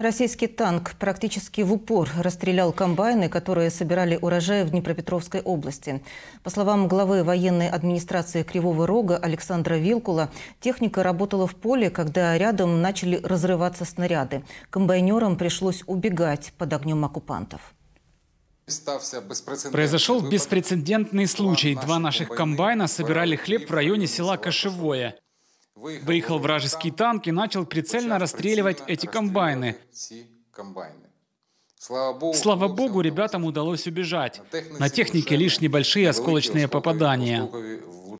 Российский танк практически в упор расстрелял комбайны, которые собирали урожай в Днепропетровской области. По словам главы военной администрации Кривого Рога Александра Вилкула, техника работала в поле, когда рядом начали разрываться снаряды. Комбайнерам пришлось убегать под огнем оккупантов. Произошел беспрецедентный случай. Два наших комбайна собирали хлеб в районе села Кошевое. Выехал вражеский танк и начал прицельно расстреливать эти комбайны. Слава богу, ребятам удалось убежать. На технике лишь небольшие осколочные попадания.